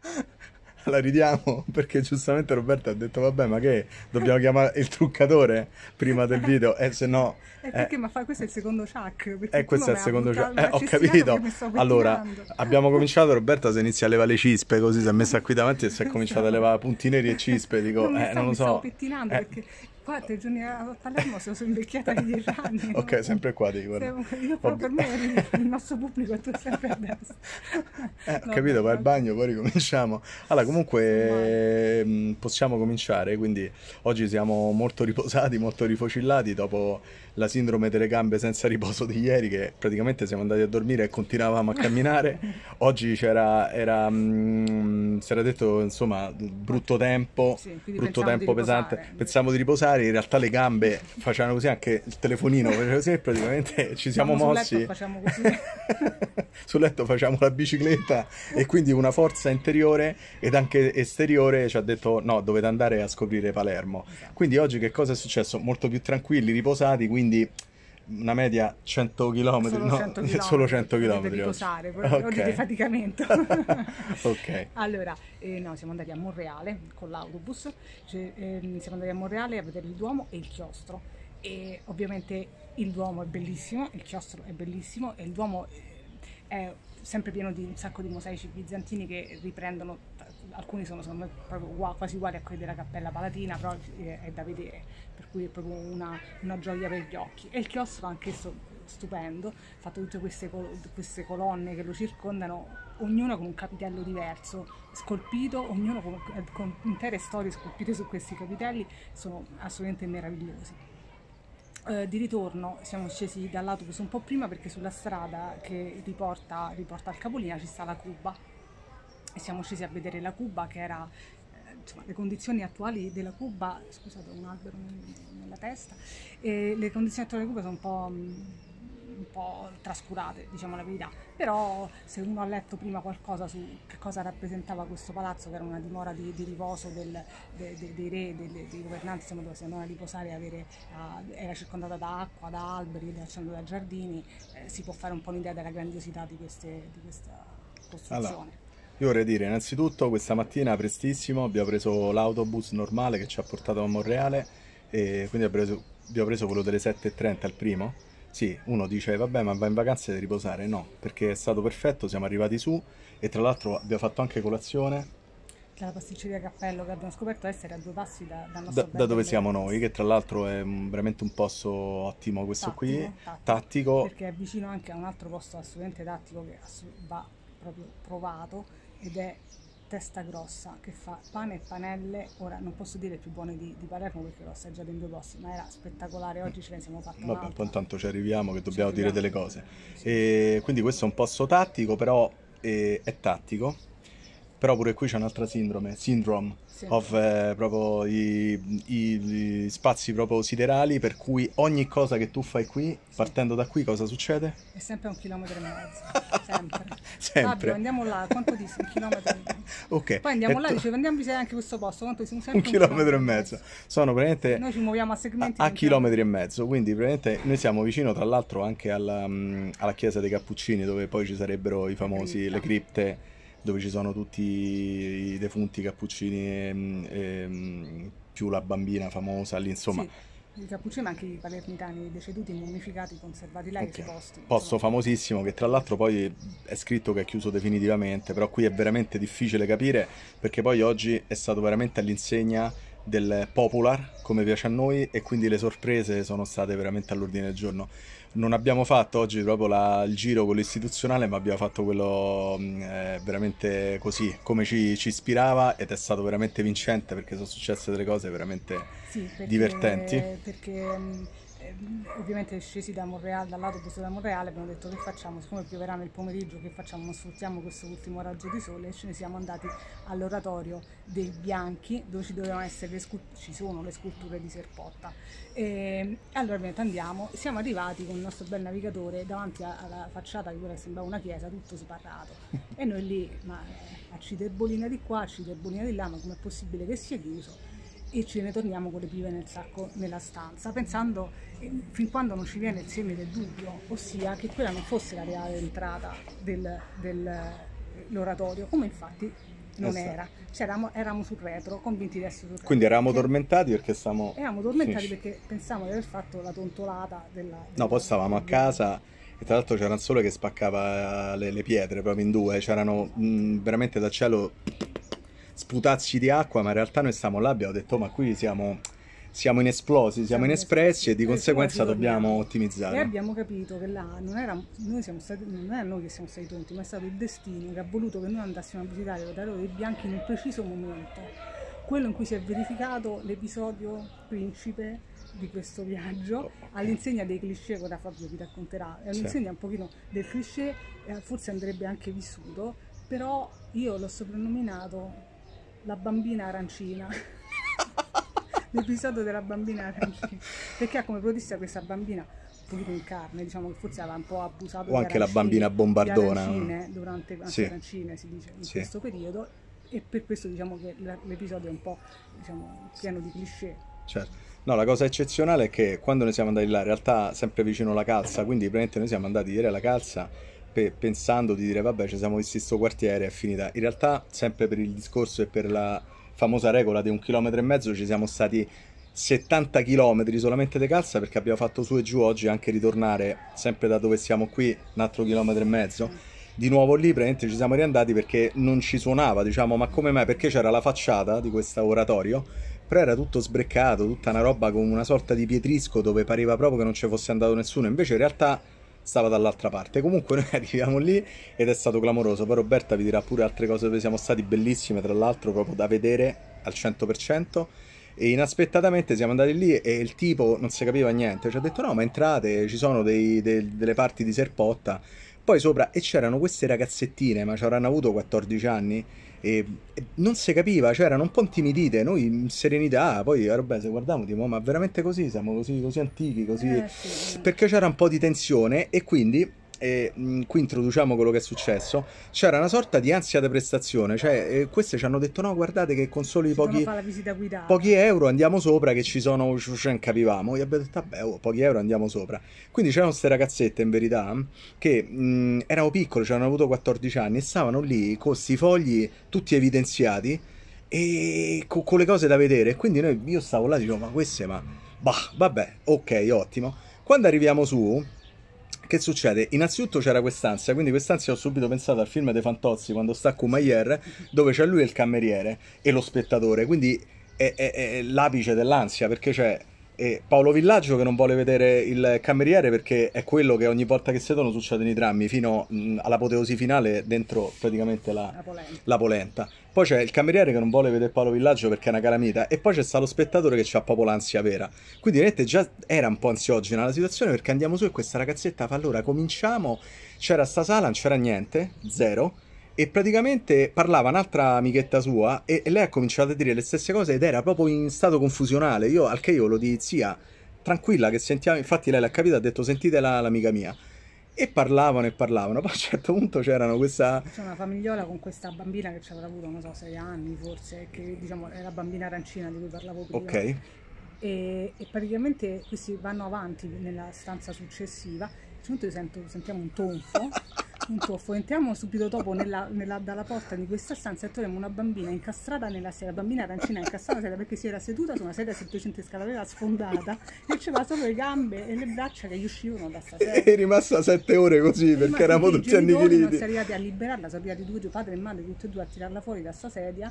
la ridiamo perché giustamente Roberto ha detto vabbè ma che dobbiamo chiamare il truccatore prima del video e eh, se no eh, perché eh, ma fa questo è il secondo Chuck eh questo è il secondo Chuck eh, ho capito allora abbiamo cominciato Roberta si inizia a levare le cispe così si è messa qui davanti e si è cominciato a levare punti neri e cispe dico non, eh, non lo so mi stavo pettinando eh. perché Qua tre giorni a Palermo sono invecchiata di 10 anni. ok, no? sempre qua devi guardare. Io Ob... per me il nostro pubblico è tutto sempre a destra. Eh, no, capito, vai al bagno, poi ricominciamo. Allora, comunque no. Ehm, possiamo cominciare, quindi oggi siamo molto riposati, molto rifocillati dopo la sindrome delle gambe senza riposo di ieri che praticamente siamo andati a dormire e continuavamo a camminare. Oggi c'era era, mh, mm, si era detto, insomma, brutto tempo, sì, brutto tempo pesante. Riposare. di riposare lanciare, in realtà le gambe facevano così, anche il telefonino faceva così, praticamente ci siamo Siamo mossi. Sul letto facciamo così. sul letto facciamo la bicicletta e quindi una forza interiore ed anche esteriore ci ha detto no, dovete andare a scoprire Palermo. Quindi oggi che cosa è successo? Molto più tranquilli, riposati, quindi una media 100 km, no, 100 km. solo 100 km. Per riposare, per okay. di faticamento. ok. Allora, eh, no, siamo andati a Monreale con l'autobus, cioè, eh, siamo andati a Monreale a vedere il Duomo e il chiostro. E ovviamente il Duomo è bellissimo, il chiostro è bellissimo e il Duomo eh, è sempre pieno di un sacco di mosaici bizantini che riprendono alcuni sono, sono uguali, quasi uguali a quelli della Cappella Palatina, però è, eh, è da vedere, per cui è proprio una, una, gioia per gli occhi. E il chiostro anch'esso stupendo, fatto tutte queste, queste colonne che lo circondano, ognuno con un capitello diverso, scolpito, ognuno con, con intere storie scolpite su questi capitelli, sono assolutamente meravigliosi. Uh, di ritorno siamo scesi dall'autobus un po' prima perché sulla strada che riporta, riporta al Capolina ci sta la Cuba siamo scesi a vedere la Cuba che era eh, Insomma, le condizioni attuali della Cuba, scusate un albero nella testa, le condizioni attuali della Cuba sono un po', mm, un po', trascurate, diciamo la verità, però se uno ha letto prima qualcosa su che cosa rappresentava questo palazzo, che era una dimora di, di riposo del, de, de, dei re, dei, dei governanti, insomma, dove si andavano a riposare, avere, uh, era circondata da acqua, da alberi, da giardini, eh, si può fare un po' un'idea della grandiosità di, queste, di questa costruzione. Allora io vorrei dire innanzitutto questa mattina prestissimo abbiamo preso l'autobus normale che ci ha portato a Monreale e quindi abbiamo preso, abbiamo preso quello delle 7.30 al primo. Sì, uno dice vabbè ma va in vacanza e riposare, no, perché è stato perfetto, siamo arrivati su e tra l'altro abbiamo fatto anche colazione. La pasticceria Cappello che abbiamo scoperto essere a due passi da, dal nostro da, da dove siamo noi, che tra l'altro è veramente un posto ottimo questo tattico, qui, tattico, tattico. Perché è vicino anche a un altro posto assolutamente tattico che va proprio provato ed è testa grossa che fa pane e panelle, ora non posso dire più buone di, di Palermo perché l'ho assaggiato in due posti, ma era spettacolare, oggi ce ne siamo fatti. Vabbè, un'altra. poi intanto ci arriviamo che dobbiamo dire delle cose. Sì. E, quindi questo è un posto tattico, però eh, è tattico, però pure qui c'è un'altra sindrome, syndrome, sì. of eh, proprio i, i, i, spazi proprio siderali per cui ogni cosa che tu fai qui, sì. partendo da qui, cosa succede? È sempre un chilometro e mezzo, sempre. sempre. Fabio, andiamo là, quanto dici? Un chilometro e mezzo. Ok. Poi andiamo e là e tu... dicevo andiamo a visitare anche questo posto, quanto siamo sempre un, un chilometro, chilometro, e mezzo. mezzo. Sono praticamente... Noi ci muoviamo a segmenti. A, a chilometri e mezzo, quindi praticamente noi siamo vicino tra l'altro anche alla, mm, alla chiesa dei Cappuccini dove poi ci sarebbero i famosi, cripta. le cripte dove ci sono tutti i defunti cappuccini e, mm, e, ehm, più la bambina famosa lì, insomma. Sì, I cappuccini, ma anche i palermitani deceduti, mummificati, conservati là, okay. esposti. Posto famosissimo che tra l'altro poi è scritto che è chiuso definitivamente, però qui è veramente difficile capire perché poi oggi è stato veramente all'insegna del popular, come piace a noi, e quindi le sorprese sono state veramente all'ordine del giorno non abbiamo fatto oggi proprio la, il giro con l'istituzionale, ma abbiamo fatto quello mm, eh, veramente così, come ci, ci, ispirava ed è stato veramente vincente perché sono successe delle cose veramente sì, perché, divertenti. Perché mm, ovviamente scesi da Monreal, dall'autobus da Monreal abbiamo detto che facciamo, siccome pioverà nel pomeriggio che facciamo, non sfruttiamo questo ultimo raggio di sole e ce ne siamo andati all'oratorio dei Bianchi dove ci dovevano essere le sculture, ci sono le sculture di Serpotta e allora ovviamente andiamo, siamo arrivati con il nostro bel navigatore davanti alla facciata di quella che sembrava una chiesa tutto sbarrato e noi lì, ma eh, acciderbolina di qua, a acciderbolina di là, ma com'è possibile che sia chiuso? e ce ne torniamo con le pive nel sacco nella stanza, pensando eh, fin quando non ci viene il seme del dubbio, ossia che quella non fosse la reale entrata dell'oratorio, eh, come infatti non esatto. era. Cioè, eravamo, eravamo, sul retro, convinti di essere sul retro. Quindi eravamo perché tormentati perché stavamo... Eravamo tormentati Finisci. perché pensavamo di aver fatto la tontolata della... della no, poi stavamo a casa e tra l'altro c'era il sole che spaccava eh, le, le pietre proprio in due, c'erano veramente dal cielo sputacci di acqua, ma in realtà noi stiamo là, abbiamo detto, oh, ma qui siamo siamo inesplosi, siamo, siamo inespressi e di conseguenza dobbiamo ottimizzare. E abbiamo capito che là non, era, stati, non è noi che siamo stati tonti, ma è stato il destino che ha voluto che noi andassimo a visitare l'Otarolo dei Bianchi in un preciso momento. Quello in cui si è verificato l'episodio principe di questo viaggio all'insegna dei cliché che ora Fabio vi racconterà, all'insegna un pochino del cliché, eh, forse andrebbe anche vissuto, però io l'ho soprannominato la bambina arancina. L'episodio della bambina arancina. Perché ha come protista questa bambina pulita in carne, diciamo che forse aveva un po' abusato. O anche arancine, la bambina bombardona. Arancine, durante sì. arancine si dice in sì. questo periodo. E per questo diciamo che l'episodio è un po' diciamo, pieno di cliché. Certo. No, la cosa eccezionale è che quando noi siamo andati là, in realtà sempre vicino alla calza, quindi praticamente noi siamo andati ieri alla calza pe- pensando di dire vabbè ci siamo visti sto quartiere è finita in realtà sempre per il discorso e per la famosa regola di un chilometro e mezzo ci siamo stati 70 km solamente di calza perché abbiamo fatto su e giù oggi anche ritornare sempre da dove siamo qui un altro chilometro e mezzo di nuovo lì praticamente ci siamo riandati perché non ci suonava diciamo ma come mai perché c'era la facciata di questo oratorio però era tutto sbreccato tutta una roba con una sorta di pietrisco dove pareva proprio che non ci fosse andato nessuno invece in realtà stava dall'altra parte. Comunque noi arriviamo lì ed è stato clamoroso. Poi Roberta vi dirà pure altre cose dove siamo stati bellissime, tra l'altro, proprio da vedere al 100%. E inaspettatamente siamo andati lì e il tipo non si capiva niente. Ci ha detto: No, ma entrate, ci sono dei, dei, delle parti di serpotta. Poi sopra e c'erano queste ragazzettine, ma ci avranno avuto 14 anni e, e non si capiva, cioè erano un po' intimidite, noi in serenità, poi ah, vabbè se guardavamo tipo oh, ma veramente così, siamo così, così antichi, così... Eh, sì. Perché c'era un po' di tensione e quindi e mm, qui introduciamo quello che è successo, c'era una sorta di ansia da prestazione, cioè eh, queste ci hanno detto no guardate che con soli pochi, pochi, euro andiamo sopra che ci sono, non capivamo, io abbiamo detto vabbè oh, pochi euro andiamo sopra. Quindi c'erano queste ragazzette in verità che mh, mm, erano piccole, cioè avevano avuto 14 anni e stavano lì con questi fogli tutti evidenziati e con, con, le cose da vedere, quindi noi, io stavo là e dicevo ma queste ma... Bah, vabbè, ok, ottimo. Quando arriviamo su, che succede? Innanzitutto c'era quest'ansia, quindi quest'ansia ho subito pensato al film dei Fantozzi quando sta con dove c'è lui e il cameriere e lo spettatore, quindi è, è, è l'apice dell'ansia perché c'è e Paolo Villaggio che non vuole vedere il cameriere perché è quello che ogni volta che sedono succedono i drammi fino all'apoteosi finale dentro praticamente la, la, polenta. la, polenta. Poi c'è il cameriere che non vuole vedere Paolo Villaggio perché è una calamita e poi c'è stato lo spettatore che ha proprio l'ansia vera. Quindi vedete già era un po' ansiogena la situazione perché andiamo su e questa ragazzetta fa allora cominciamo, c'era sta sala, non c'era niente, zero e praticamente parlava un'altra amichetta sua e, e lei ha cominciato a dire le stesse cose ed era proprio in stato confusionale. Io al che io lo dico, zia, tranquilla che sentiamo, infatti lei l'ha capita, ha detto sentitela l'amica mia. E parlavano e parlavano, poi a un certo punto c'erano questa... C'è una famigliola con questa bambina che ci avrà avuto, non so, sei anni forse, che diciamo è la bambina arancina di cui parlavo prima. Ok. E, e, praticamente questi vanno avanti nella stanza successiva. A un certo punto sento, sentiamo un tonfo Purtroppo entriamo subito dopo nella, nella, dalla porta di questa stanza e troviamo una bambina incastrata nella sedia, la bambina arancina incastrata nella sedia perché si era seduta su una sedia settecentesca, scalabella sfondata e c'era solo le gambe e le braccia che gli uscivano da sta sedia. È rimasta sette ore così perché eravamo tutti annichiliti. Non si è arrivati a liberarla, sono arrivati due, due padre e madre, tutti e due a tirarla fuori da sta sedia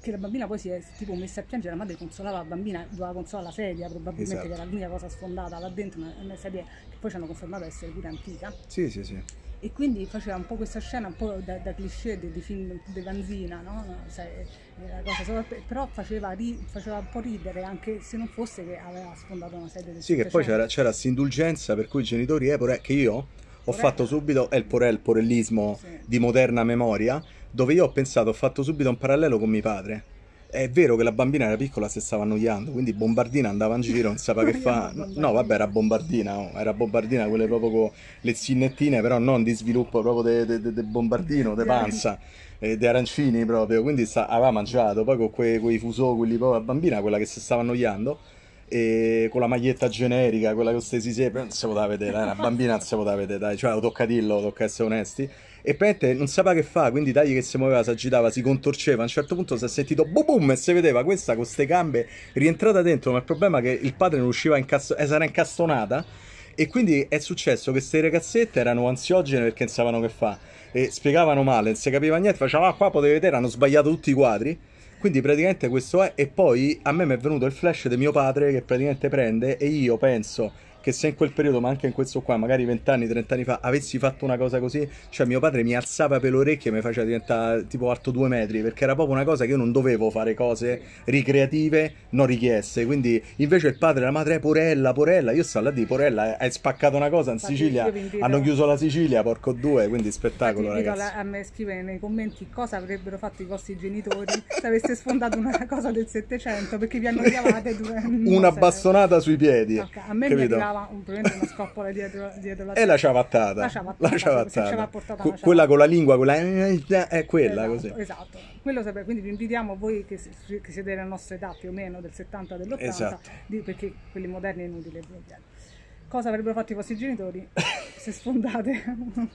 che la bambina poi si è tipo messa a piangere, la madre consolava la bambina, doveva consolare la sedia probabilmente esatto. che era esatto. l'unica cosa sfondata là dentro, una, una sedia che poi ci hanno confermato essere pure antica. Sì, sì, sì e quindi faceva un po' questa scena un po' da, da cliché di, di film di Vanzina, no? Sai, cosa, però faceva, ri, faceva, un po' ridere anche se non fosse che aveva sfondato una serie di Sì, che poi c'era, c'era indulgenza per cui i genitori Epore, eh, che io ho Porella. fatto subito, è il porel, porellismo sì. di moderna memoria, dove io ho pensato, ho fatto subito un parallelo con mio padre è vero che la bambina era piccola, si stava annoiando, quindi Bombardina andava in giro, non sapeva che fa. No, vabbè, era Bombardina, oh, era Bombardina, quelle proprio con le zinnettine, però non di sviluppo proprio del de, de, de bombardino, di panza, eh, di arancini proprio, quindi sta, aveva mangiato, poi con que, quei fusò, quelli proprio la bambina, quella che si stava annoiando, e con la maglietta generica, quella con questi sisè, non si poteva vedere, era eh, una bambina non si poteva vedere, dai, cioè, toccadillo, tocca essere onesti e praticamente non sapeva che fa, quindi dai che si muoveva, si agitava, si contorceva, a un certo punto si è sentito boom boom e si vedeva questa con queste gambe rientrata dentro, ma il problema è che il padre non riusciva a incast- eh, era incastonata e quindi è successo che queste ragazzette erano ansiogene perché non sapevano che fa e spiegavano male, non si capiva niente, facevano ah, qua potete vedere, hanno sbagliato tutti i quadri quindi praticamente questo è e poi a me mi è venuto il flash di mio padre che praticamente prende e io penso che se in quel periodo, ma anche in questo qua, magari vent'anni, trent'anni fa, avessi fatto una cosa così, cioè mio padre mi alzava per le orecchie e mi faceva diventare tipo alto due metri, perché era proprio una cosa che io non dovevo fare cose ricreative non richieste. Quindi invece il padre e la madre è Porella, Porella, io sto là di Porella, hai spaccato una cosa in Infatti, Sicilia, invito... hanno chiuso la Sicilia, porco due, quindi spettacolo Infatti, ragazzi. La, a me scrivere nei commenti cosa avrebbero fatto i vostri genitori se aveste sfondato una cosa del Settecento, perché vi hanno chiamate due... Una bastonata sui piedi. Okay, a me capito? mi portava un, una scoppola dietro, dietro la testa. E la ciavattata. La ciavattata. La ciavattata. que- quella con la lingua, quella è quella esatto, così. Esatto. Quello sarebbe, quindi vi invitiamo voi che, che siete della nostra età più o meno del 70 dell'80 esatto. di, perché quelli moderni è inutile eh, cioè, cosa avrebbero fatto i vostri genitori se sfondate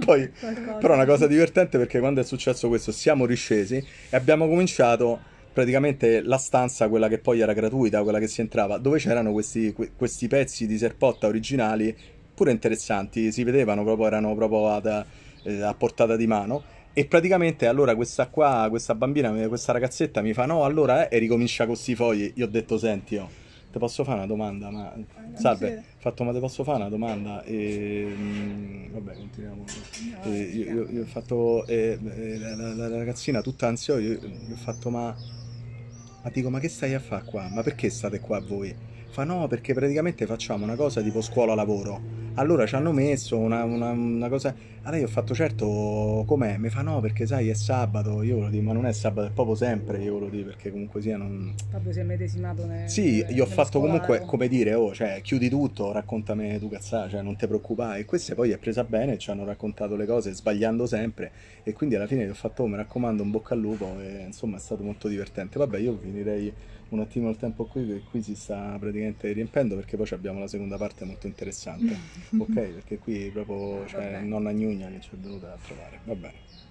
Poi, però una cosa divertente perché quando è successo questo siamo riscesi e abbiamo cominciato praticamente la stanza, quella che poi era gratuita, quella che si entrava, dove c'erano questi, questi pezzi di serpotta originali, pure interessanti, si vedevano proprio, erano proprio ad, eh, a portata di mano. E praticamente allora questa qua, questa bambina, questa ragazzetta mi fa no, allora eh, e ricomincia con questi fogli. Io ho detto, senti, oh, ti posso fare una domanda? Ma... Salve, fatto, ma ti posso fare una domanda? E... Ehm, vabbè, continuiamo. E, eh, io, io, io, ho fatto, eh, eh, la, la, la, ragazzina tutta ansiosa, io, io ho fatto, ma ma dico, ma che stai a fare qua? Ma perché state qua voi? Fa no, perché praticamente facciamo una cosa tipo scuola-lavoro allora ci hanno messo una, una, una cosa. Allora io ho fatto certo com'è. Mi fa no, perché sai è sabato, io lo dico, ma non è sabato, è proprio sempre, io lo dico, perché comunque sia non. Fabio si è medesimato nel. Sì, gli ho fatto scolaro. comunque come dire, oh, cioè, chiudi tutto, raccontami tu cazzà, cioè non ti preoccupare. E queste poi è presa bene, ci hanno raccontato le cose sbagliando sempre. E quindi alla fine gli ho fatto, oh, mi raccomando, un bocca al lupo. E insomma è stato molto divertente. Vabbè, io finirei un attimo il tempo qui che qui si sta praticamente riempendo perché poi abbiamo la seconda parte molto interessante mm. ok perché qui proprio c'è cioè, nonna Gnugna che ci è venuta a trovare va bene